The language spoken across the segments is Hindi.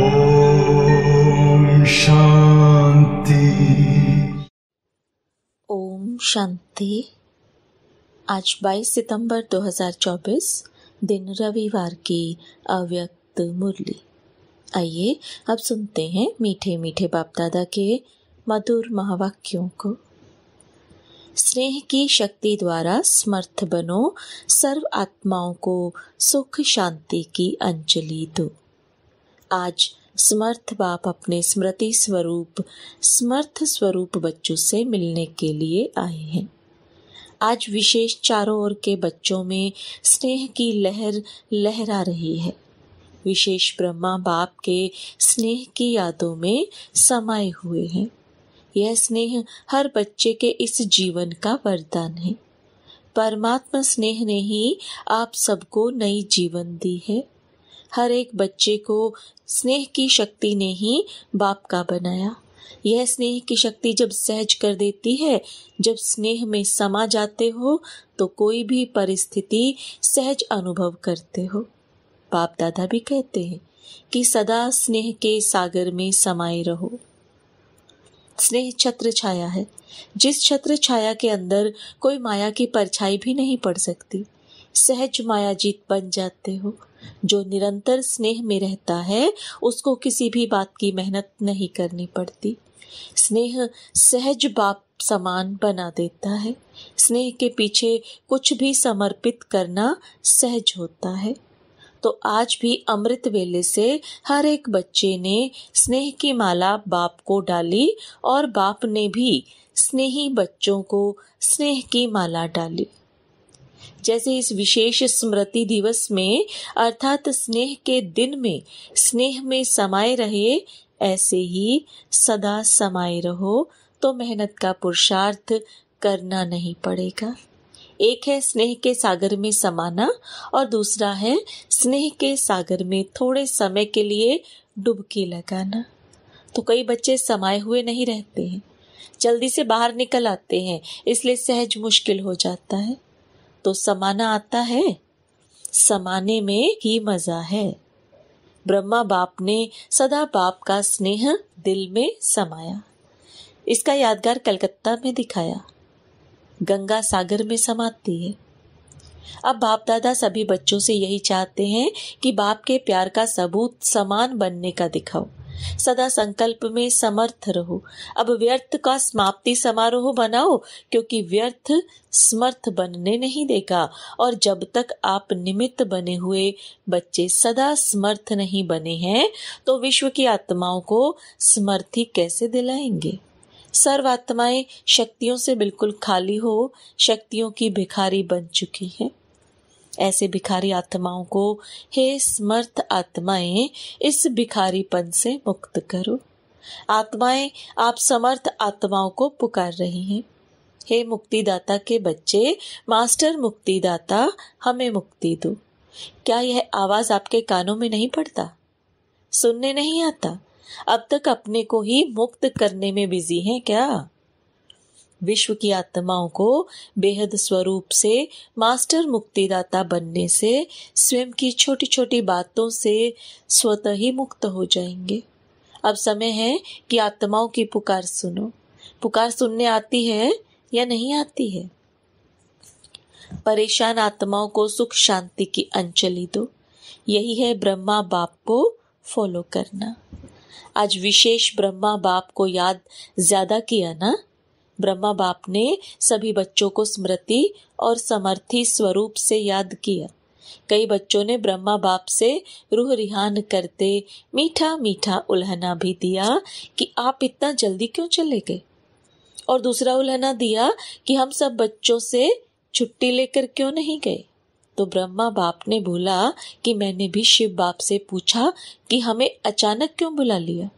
ओम शांति ओम शांति आज 22 सितंबर 2024 दिन रविवार की अव्यक्त मुरली आइए अब सुनते हैं मीठे मीठे बाप दादा के मधुर महावाक्यों को स्नेह की शक्ति द्वारा समर्थ बनो सर्व आत्माओं को सुख शांति की अंजलि दो आज समर्थ बाप अपने स्मृति स्वरूप समर्थ स्वरूप बच्चों से मिलने के लिए आए हैं आज विशेष चारों ओर के बच्चों में स्नेह की लहर लहरा रही है विशेष ब्रह्मा बाप के स्नेह की यादों में समाये हुए हैं यह स्नेह हर बच्चे के इस जीवन का वरदान है परमात्मा स्नेह ने ही आप सबको नई जीवन दी है हर एक बच्चे को स्नेह की शक्ति ने ही बाप का बनाया यह स्नेह की शक्ति जब सहज कर देती है जब स्नेह में समा जाते हो तो कोई भी परिस्थिति सहज अनुभव करते हो बाप दादा भी कहते हैं कि सदा स्नेह के सागर में समाये रहो स्नेह छत्र छाया है जिस छत्र छाया के अंदर कोई माया की परछाई भी नहीं पड़ सकती सहज माया जीत बन जाते हो जो निरंतर स्नेह में रहता है उसको किसी भी बात की मेहनत नहीं करनी पड़ती स्नेह सहज बाप समान बना देता है स्नेह के पीछे कुछ भी समर्पित करना सहज होता है तो आज भी अमृत वेले से हर एक बच्चे ने स्नेह की माला बाप को डाली और बाप ने भी स्नेही बच्चों को स्नेह की माला डाली जैसे इस विशेष स्मृति दिवस में अर्थात स्नेह के दिन में स्नेह में समाये रहे ऐसे ही सदा समाये रहो तो मेहनत का पुरुषार्थ करना नहीं पड़ेगा एक है स्नेह के सागर में समाना और दूसरा है स्नेह के सागर में थोड़े समय के लिए डुबकी लगाना तो कई बच्चे समाये हुए नहीं रहते हैं जल्दी से बाहर निकल आते हैं इसलिए सहज मुश्किल हो जाता है तो समाना आता है समाने में ही मजा है ब्रह्मा बाप ने सदा बाप का स्नेह दिल में समाया इसका यादगार कलकत्ता में दिखाया गंगा सागर में समाती है अब बाप दादा सभी बच्चों से यही चाहते हैं कि बाप के प्यार का सबूत समान बनने का दिखाओ सदा संकल्प में समर्थ रहो अब व्यर्थ का समाप्ति समारोह बनाओ क्योंकि व्यर्थ समर्थ बनने नहीं देगा और जब तक आप निमित्त बने हुए बच्चे सदा समर्थ नहीं बने हैं तो विश्व की आत्माओं को समर्थी कैसे दिलाएंगे सर्व आत्माएं शक्तियों से बिल्कुल खाली हो शक्तियों की भिखारी बन चुकी हैं ऐसे भिखारी आत्माओं को हे समर्थ आत्माएं इस भिखारीपन से मुक्त करो आत्माएं आप समर्थ आत्माओं को पुकार रही हैं हे मुक्तिदाता के बच्चे मास्टर मुक्तिदाता हमें मुक्ति दो क्या यह आवाज आपके कानों में नहीं पड़ता सुनने नहीं आता अब तक अपने को ही मुक्त करने में बिजी हैं क्या विश्व की आत्माओं को बेहद स्वरूप से मास्टर मुक्तिदाता बनने से स्वयं की छोटी छोटी बातों से स्वतः ही मुक्त हो जाएंगे अब समय है कि आत्माओं की पुकार सुनो पुकार सुनने आती है या नहीं आती है परेशान आत्माओं को सुख शांति की अंचली दो यही है ब्रह्मा बाप को फॉलो करना आज विशेष ब्रह्मा बाप को याद ज्यादा किया ना ब्रह्मा बाप ने सभी बच्चों को स्मृति और समर्थी स्वरूप से याद किया कई बच्चों ने ब्रह्मा बाप से रूह रिहान करते मीठा मीठा उल्हना भी दिया कि आप इतना जल्दी क्यों चले गए और दूसरा उल्हना दिया कि हम सब बच्चों से छुट्टी लेकर क्यों नहीं गए तो ब्रह्मा बाप ने बोला कि मैंने भी शिव बाप से पूछा कि हमें अचानक क्यों बुला लिया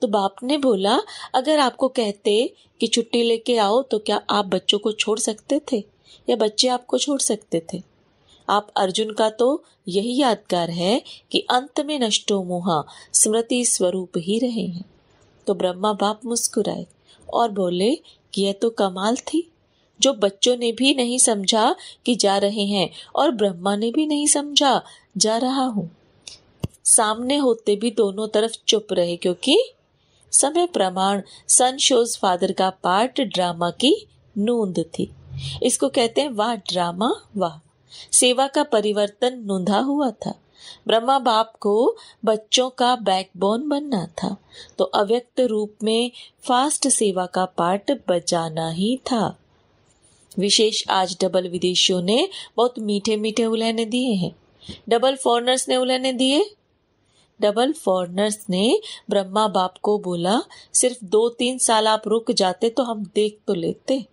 तो बाप ने बोला अगर आपको कहते कि छुट्टी लेके आओ तो क्या आप बच्चों को छोड़ सकते थे या बच्चे आपको छोड़ सकते थे आप अर्जुन का तो यही यादगार है कि अंत में नष्टो मुहा स्मृति स्वरूप ही रहे हैं तो ब्रह्मा बाप मुस्कुराए और बोले कि यह तो कमाल थी जो बच्चों ने भी नहीं समझा कि जा रहे हैं और ब्रह्मा ने भी नहीं समझा जा रहा हूँ सामने होते भी दोनों तरफ चुप रहे क्योंकि समय प्रमाण सन शोज फादर का पार्ट ड्रामा की नूंद थी इसको कहते हैं वाह ड्रामा वाह सेवा का परिवर्तन नूंधा हुआ था ब्रह्मा बाप को बच्चों का बैकबोन बनना था तो अव्यक्त रूप में फास्ट सेवा का पार्ट बजाना ही था विशेष आज डबल विदेशियों ने बहुत मीठे मीठे उलहने दिए हैं डबल फॉरनर्स ने उलहने दिए डबल फॉरनर्स ने ब्रह्मा बाप को बोला सिर्फ दो तीन साल आप रुक जाते तो हम देख तो लेते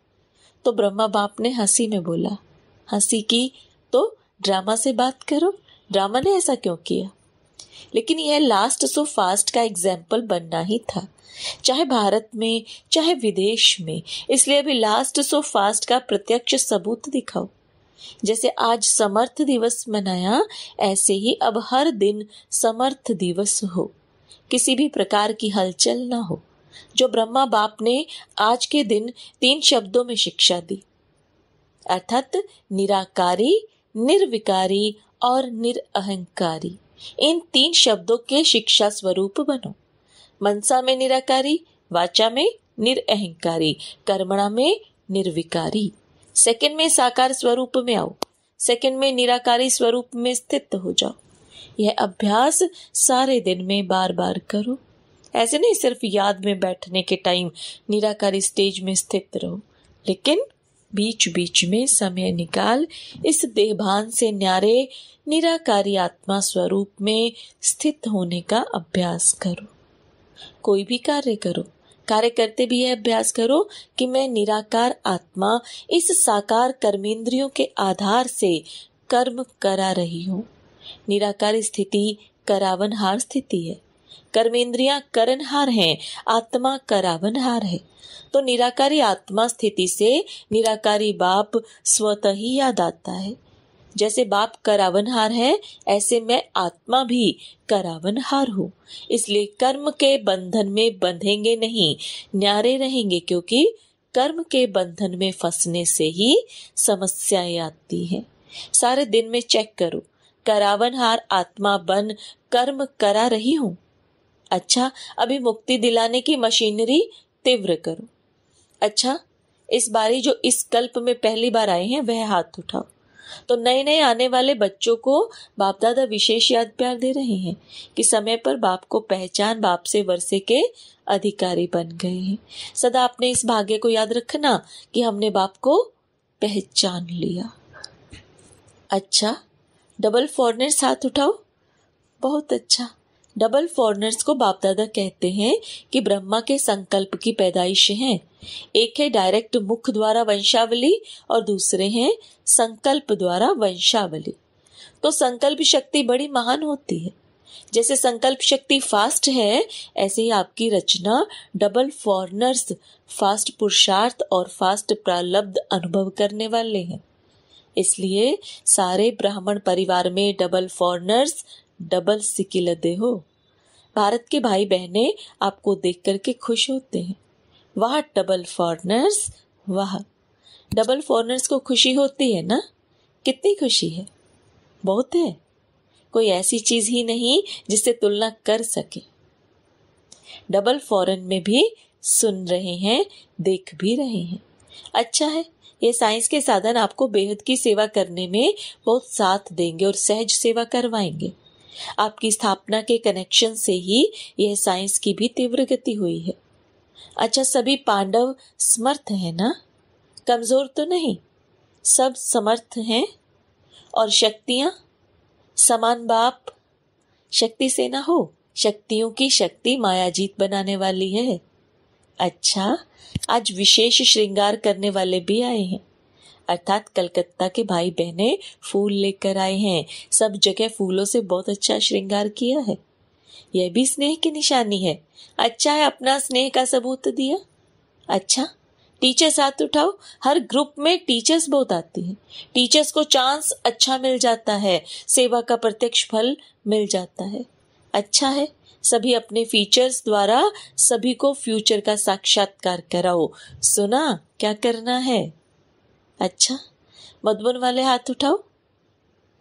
तो ब्रह्मा बाप ने हंसी में बोला हंसी की तो ड्रामा से बात करो ड्रामा ने ऐसा क्यों किया लेकिन यह लास्ट सो फास्ट का एग्जाम्पल बनना ही था चाहे भारत में चाहे विदेश में इसलिए अभी लास्ट सो फास्ट का प्रत्यक्ष सबूत दिखाओ जैसे आज समर्थ दिवस मनाया ऐसे ही अब हर दिन समर्थ दिवस हो किसी भी प्रकार की हलचल ना हो जो ब्रह्मा बाप ने आज के दिन तीन शब्दों में शिक्षा दी अर्थात निराकारी निर्विकारी और निरअहंकारी इन तीन शब्दों के शिक्षा स्वरूप बनो मनसा में निराकारी वाचा में निरअहकारी कर्मणा में निर्विकारी सेकंड में साकार स्वरूप में आओ सेकंड में निराकारी स्वरूप में स्थित हो जाओ यह अभ्यास सारे दिन में बार बार करो ऐसे नहीं सिर्फ याद में बैठने के टाइम निराकारी स्टेज में स्थित रहो लेकिन बीच बीच में समय निकाल इस देहभान से न्यारे निराकारी आत्मा स्वरूप में स्थित होने का अभ्यास करो कोई भी कार्य करो कार्य करते भी यह अभ्यास करो कि मैं निराकार आत्मा इस साकार कर्मेंद्रियों के आधार से कर्म करा रही हूँ निराकार स्थिति करावन हार स्थिति है कर्मेंद्रिया करणहार हैं आत्मा करावनहार है तो निराकारी आत्मा स्थिति से निराकारी बाप स्वत ही याद आता है जैसे बाप करावनहार है ऐसे मैं आत्मा भी करावनहार हूँ इसलिए कर्म के बंधन में बंधेंगे नहीं न्यारे रहेंगे क्योंकि कर्म के बंधन में फंसने से ही समस्याएं आती हैं सारे दिन में चेक करो करावनहार आत्मा बन कर्म करा रही हूँ अच्छा अभी मुक्ति दिलाने की मशीनरी तीव्र करो अच्छा इस बारी जो इस कल्प में पहली बार आए हैं वह हाथ उठाओ तो नए नए आने वाले बच्चों को बाप दादा विशेष याद प्यार दे रहे हैं कि समय पर बाप को पहचान बाप से वर्षे के अधिकारी बन गए हैं सदा अपने इस भाग्य को याद रखना कि हमने बाप को पहचान लिया अच्छा डबल फॉरनर साथ उठाओ बहुत अच्छा डबल फॉरनर्स को बाप दादा कहते हैं कि ब्रह्मा के संकल्प की पैदाइश है एक है डायरेक्ट मुख द्वारा वंशावली और दूसरे हैं संकल्प द्वारा वंशावली तो संकल्प शक्ति बड़ी महान होती है जैसे संकल्प शक्ति फास्ट है ऐसे ही आपकी रचना डबल फॉरनर्स फास्ट पुरुषार्थ और फास्ट प्रलब्ध अनुभव करने वाले हैं इसलिए सारे ब्राह्मण परिवार में डबल फॉरनर्स डबल सिकिलदे हो भारत के भाई बहने आपको देख करके खुश होते हैं वह डबल फॉरनर्स वह डबल फॉरनर्स को खुशी होती है ना कितनी खुशी है बहुत है कोई ऐसी चीज ही नहीं जिससे तुलना कर सके डबल फॉरन में भी सुन रहे हैं देख भी रहे हैं अच्छा है ये साइंस के साधन आपको बेहद की सेवा करने में बहुत साथ देंगे और सहज सेवा करवाएंगे आपकी स्थापना के कनेक्शन से ही यह साइंस की भी तीव्र गति हुई है अच्छा सभी पांडव समर्थ है ना कमजोर तो नहीं सब समर्थ हैं और शक्तियां समान बाप शक्ति सेना हो शक्तियों की शक्ति मायाजीत बनाने वाली है अच्छा आज विशेष श्रृंगार करने वाले भी आए हैं अर्थात कलकत्ता के भाई बहने फूल लेकर आए हैं सब जगह फूलों से बहुत अच्छा श्रृंगार किया है यह भी स्नेह की निशानी है अच्छा है अपना स्नेह का सबूत दिया अच्छा टीचर्स हाथ उठाओ हर ग्रुप में टीचर्स बहुत आती हैं टीचर्स को चांस अच्छा मिल जाता है सेवा का प्रत्यक्ष फल मिल जाता है अच्छा है सभी अपने फीचर्स द्वारा सभी को फ्यूचर का साक्षात्कार कराओ सुना क्या करना है अच्छा मधुबन वाले हाथ उठाओ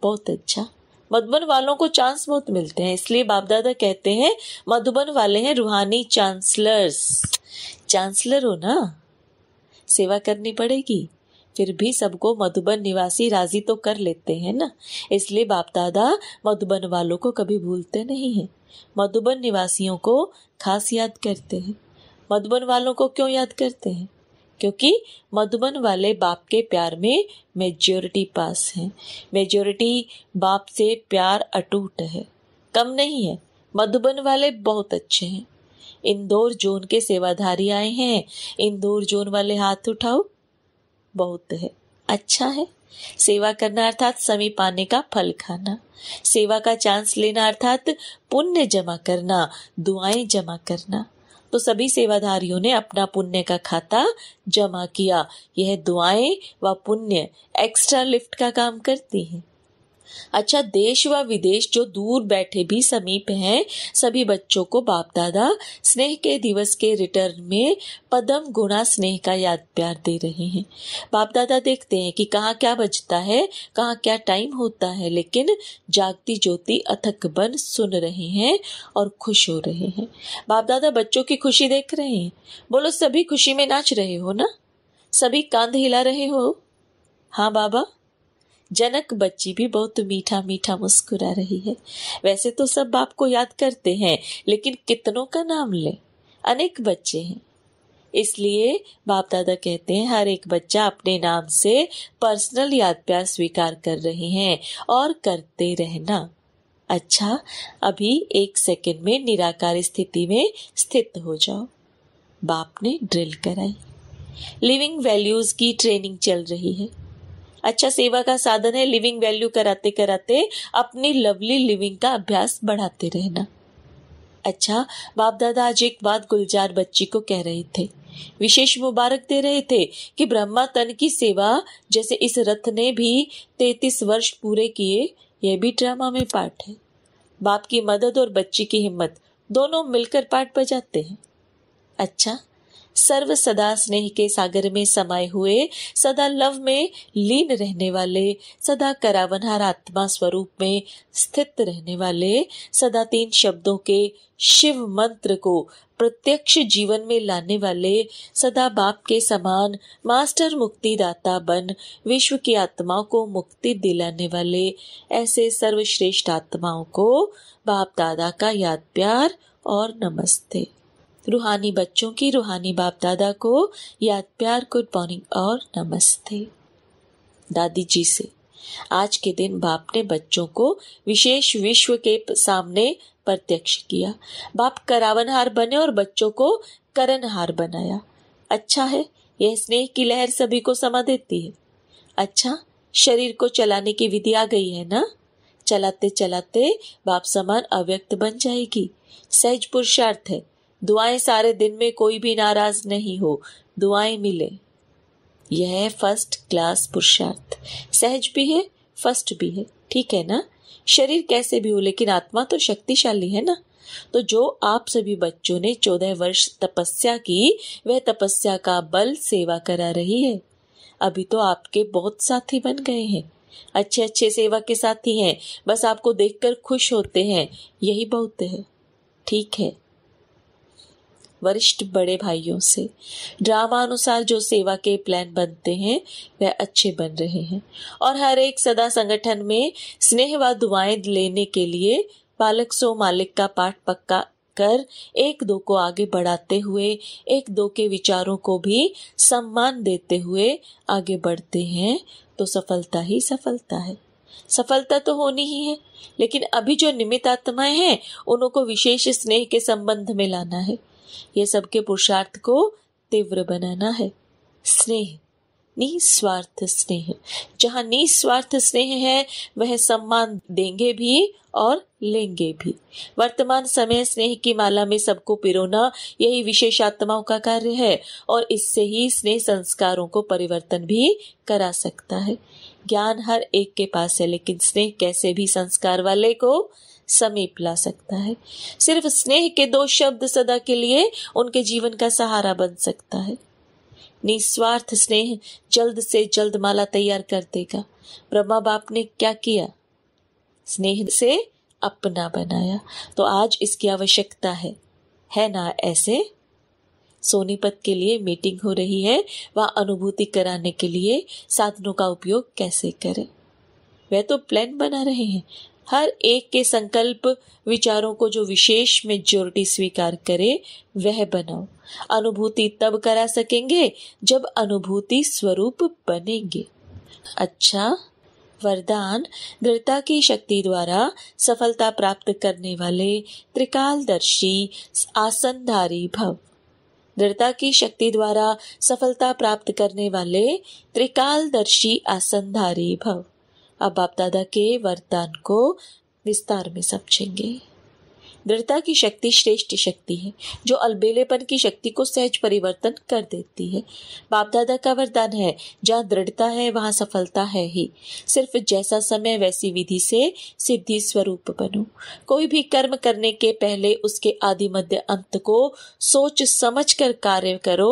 बहुत अच्छा मधुबन वालों को चांस बहुत मिलते हैं इसलिए बाप दादा कहते हैं मधुबन वाले हैं रूहानी चांसलर्स चांसलर हो ना सेवा करनी पड़ेगी फिर भी सबको मधुबन निवासी राजी तो कर लेते हैं ना इसलिए बाप दादा मधुबन वालों को कभी भूलते नहीं हैं मधुबन निवासियों को खास याद करते हैं मधुबन वालों को क्यों याद करते हैं क्योंकि मधुबन वाले बाप के प्यार में मेजोरिटी पास है मेजोरिटी बाप से प्यार अटूट है कम नहीं है मधुबन वाले बहुत अच्छे हैं इंदौर जोन के सेवाधारी आए हैं इंदौर जोन वाले हाथ उठाओ बहुत है अच्छा है सेवा करना अर्थात समी पाने का फल खाना सेवा का चांस लेना अर्थात पुण्य जमा करना दुआएं जमा करना तो सभी सेवाधारियों ने अपना पुण्य का खाता जमा किया यह दुआएं व पुण्य एक्स्ट्रा लिफ्ट का काम करती हैं अच्छा देश व विदेश जो दूर बैठे भी समीप हैं सभी बच्चों को बाप दादा स्नेह के दिवस के रिटर्न में पदम गुणा स्नेह का याद प्यार दे रहे हैं बाप दादा देखते हैं कि कहाँ क्या बजता है कहा क्या टाइम होता है लेकिन जागती ज्योति अथक बन सुन रहे हैं और खुश हो रहे हैं बाप दादा बच्चों की खुशी देख रहे हैं बोलो सभी खुशी में नाच रहे हो ना सभी कांध हिला रहे हो हाँ बाबा जनक बच्ची भी बहुत मीठा मीठा मुस्कुरा रही है वैसे तो सब बाप को याद करते हैं लेकिन कितनों का नाम ले अनेक बच्चे हैं इसलिए बाप दादा कहते हैं हर एक बच्चा अपने नाम से पर्सनल याद प्यार स्वीकार कर रहे हैं और करते रहना अच्छा अभी एक सेकंड में निराकार स्थिति में स्थित हो जाओ बाप ने ड्रिल कराई लिविंग वैल्यूज की ट्रेनिंग चल रही है अच्छा सेवा का साधन है लिविंग वैल्यू कराते कराते अपनी लवली लिविंग का अभ्यास बढ़ाते रहना अच्छा बाप दादा आज एक बात गुलजार बच्ची को कह रहे थे विशेष मुबारक दे रहे थे कि ब्रह्मा तन की सेवा जैसे इस रथ ने भी तैतीस वर्ष पूरे किए यह भी ड्रामा में पाठ है बाप की मदद और बच्ची की हिम्मत दोनों मिलकर पाठ बजाते हैं अच्छा सर्व सदा स्नेह के सागर में समाये हुए सदा लव में लीन रहने वाले सदा करावनहार आत्मा स्वरूप में स्थित रहने वाले सदा तीन शब्दों के शिव मंत्र को प्रत्यक्ष जीवन में लाने वाले सदा बाप के समान मास्टर मुक्ति दाता बन विश्व की आत्माओं को मुक्ति दिलाने वाले ऐसे सर्वश्रेष्ठ आत्माओं को बाप दादा का याद प्यार और नमस्ते रूहानी बच्चों की रूहानी बाप दादा को याद प्यार गुड मॉर्निंग और नमस्ते दादी जी से आज के दिन बाप ने बच्चों को विशेष विश्व के सामने प्रत्यक्ष किया बाप करावनहार बने और बच्चों को करनहार बनाया अच्छा है यह स्नेह की लहर सभी को समा देती है अच्छा शरीर को चलाने की विधि आ गई है ना चलाते चलाते बाप समान अव्यक्त बन जाएगी सहज पुरुषार्थ है दुआएं सारे दिन में कोई भी नाराज नहीं हो दुआएं मिले यह है फर्स्ट क्लास पुरुषार्थ सहज भी है फर्स्ट भी है ठीक है ना शरीर कैसे भी हो लेकिन आत्मा तो शक्तिशाली है ना तो जो आप सभी बच्चों ने चौदह वर्ष तपस्या की वह तपस्या का बल सेवा करा रही है अभी तो आपके बहुत साथी बन गए हैं अच्छे अच्छे सेवा के साथी हैं बस आपको देखकर खुश होते हैं यही बहुत है ठीक है वरिष्ठ बड़े भाइयों से ड्रामा अनुसार जो सेवा के प्लान बनते हैं वह अच्छे बन रहे हैं और हर एक सदा संगठन में स्नेह व दुआएं लेने के लिए पालक सो मालिक का पाठ पक्का कर एक दो को आगे बढ़ाते हुए एक दो के विचारों को भी सम्मान देते हुए आगे बढ़ते हैं तो सफलता ही सफलता है सफलता तो होनी ही है लेकिन अभी जो निमित आत्माएं हैं उनको विशेष स्नेह के संबंध में लाना है ये सबके पुरुषार्थ को तीव्र बनाना है स्नेह निस्वार्थ स्नेह जहाँ निस्वार्थ स्नेह है वह सम्मान देंगे भी और लेंगे भी वर्तमान समय स्नेह की माला में सबको पिरोना यही विशेष आत्माओं का कार्य है और इससे ही स्नेह संस्कारों को परिवर्तन भी करा सकता है ज्ञान हर एक के पास है लेकिन स्नेह कैसे भी संस्कार वाले को समीप ला सकता है सिर्फ स्नेह के दो शब्द सदा के लिए उनके जीवन का सहारा बन सकता है निस्वार्थ स्नेह जल्द से जल्द माला तैयार कर देगा ब्रह्मा बाप ने क्या किया स्नेह से अपना बनाया तो आज इसकी आवश्यकता है है ना ऐसे सोनीपत के लिए मीटिंग हो रही है वह अनुभूति कराने के लिए साधनों का उपयोग कैसे करें वह तो प्लान बना रहे हैं हर एक के संकल्प विचारों को जो विशेष मेजोरिटी स्वीकार करे वह बनाओ अनुभूति तब करा सकेंगे जब अनुभूति स्वरूप बनेंगे अच्छा वरदान दृढ़ता की शक्ति द्वारा सफलता प्राप्त करने वाले त्रिकालदर्शी आसनधारी भव दृढ़ता की शक्ति द्वारा सफलता प्राप्त करने वाले त्रिकालदर्शी आसनधारी भव अब बाप दादा के वरदान को विस्तार में समझेंगे दृढ़ता की शक्ति श्रेष्ठ शक्ति है जो अलबेलेपन की शक्ति को सहज परिवर्तन कर देती है बाप दादा का वरदान है जहाँ दृढ़ता है वहाँ सफलता है ही सिर्फ जैसा समय वैसी विधि से सिद्धि स्वरूप बनो कोई भी कर्म करने के पहले उसके आदि मध्य अंत को सोच समझ कर कार्य करो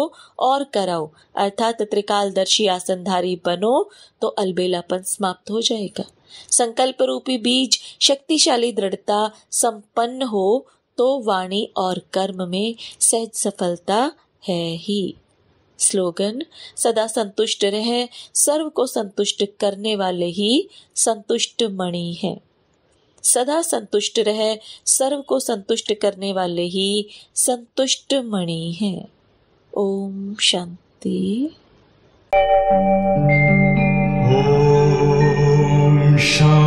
और कराओ अर्थात त्रिकालदर्शी आसनधारी बनो तो अलबेलापन समाप्त हो जाएगा संकल्प रूपी बीज शक्तिशाली दृढ़ता संपन्न हो तो वाणी और कर्म में सहज सफलता है ही स्लोगन सदा संतुष्ट रहे सर्व को संतुष्ट करने वाले ही संतुष्ट मणि है सदा संतुष्ट रहे सर्व को संतुष्ट करने वाले ही संतुष्ट मणि है ओम शांति shine.